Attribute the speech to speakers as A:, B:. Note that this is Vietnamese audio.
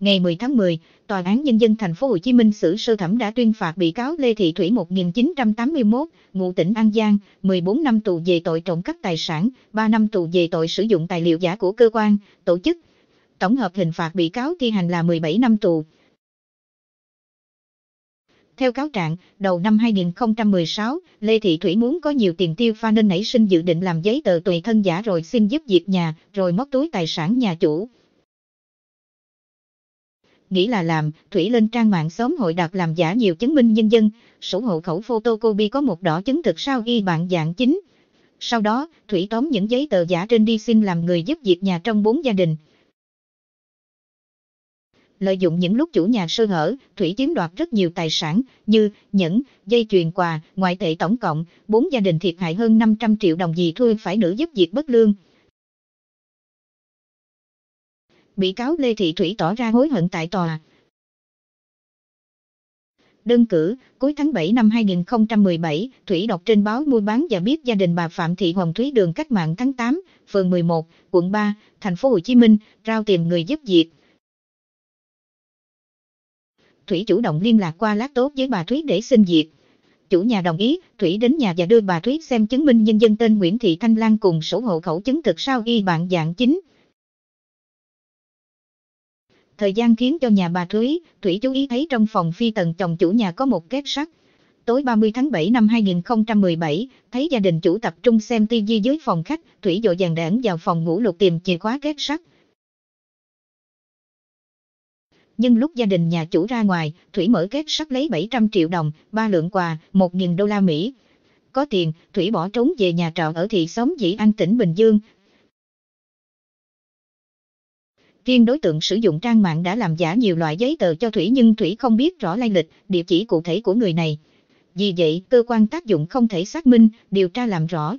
A: ngày 10 tháng 10, Tòa án Nhân dân thành phố Hồ Chí Minh xử sơ thẩm đã tuyên phạt bị cáo Lê Thị Thủy 1981, ngụ tỉnh An Giang, 14 năm tù về tội trộm cắp tài sản, 3 năm tù về tội sử dụng tài liệu giả của cơ quan, tổ chức. Tổng hợp hình phạt bị cáo thi hành là 17 năm tù. Theo cáo trạng, đầu năm 2016, Lê Thị Thủy muốn có nhiều tiền tiêu pha nên nảy sinh dự định làm giấy tờ tùy thân giả rồi xin giúp việc nhà, rồi móc túi tài sản nhà chủ nghĩ là làm, Thủy lên trang mạng sớm hội đặt làm giả nhiều chứng minh nhân dân, sổ hộ khẩu photocopy có một đỏ chứng thực sao ghi bạn dạng chính. Sau đó, Thủy tóm những giấy tờ giả trên đi xin làm người giúp việc nhà trong bốn gia đình. Lợi dụng những lúc chủ nhà sơ hở, Thủy chiếm đoạt rất nhiều tài sản, như nhẫn, dây chuyền quà, ngoại tệ tổng cộng, bốn gia đình thiệt hại hơn 500 triệu đồng gì thôi phải nữ giúp việc bất lương. bị cáo Lê Thị Thủy tỏ ra hối hận tại tòa. Đơn cử, cuối tháng 7 năm 2017, Thủy đọc trên báo mua bán và biết gia đình bà Phạm Thị Hồng Thúy đường cách mạng tháng 8, phường 11, quận 3, thành phố Hồ Chí Minh, rao tìm người giúp việc. Thủy chủ động liên lạc qua lát tốt với bà Thúy để xin việc. Chủ nhà đồng ý, Thủy đến nhà và đưa bà Thúy xem chứng minh nhân dân tên Nguyễn Thị Thanh Lan cùng sổ hộ khẩu chứng thực sao y bạn dạng chính. Thời gian khiến cho nhà bà Thúy, Thủy chú ý thấy trong phòng phi tần chồng chủ nhà có một két sắt. Tối 30 tháng 7 năm 2017, thấy gia đình chủ tập trung xem TV dưới phòng khách, Thủy dội dàng đảng vào phòng ngủ lục tìm chìa khóa két sắt. Nhưng lúc gia đình nhà chủ ra ngoài, Thủy mở két sắt lấy 700 triệu đồng, ba lượng quà, 1.000 đô la Mỹ. Có tiền, Thủy bỏ trốn về nhà trọ ở thị xóm Dĩ An tỉnh Bình Dương, tiên đối tượng sử dụng trang mạng đã làm giả nhiều loại giấy tờ cho Thủy nhưng Thủy không biết rõ lai lịch, địa chỉ cụ thể của người này. Vì vậy, cơ quan tác dụng không thể xác minh, điều tra làm rõ,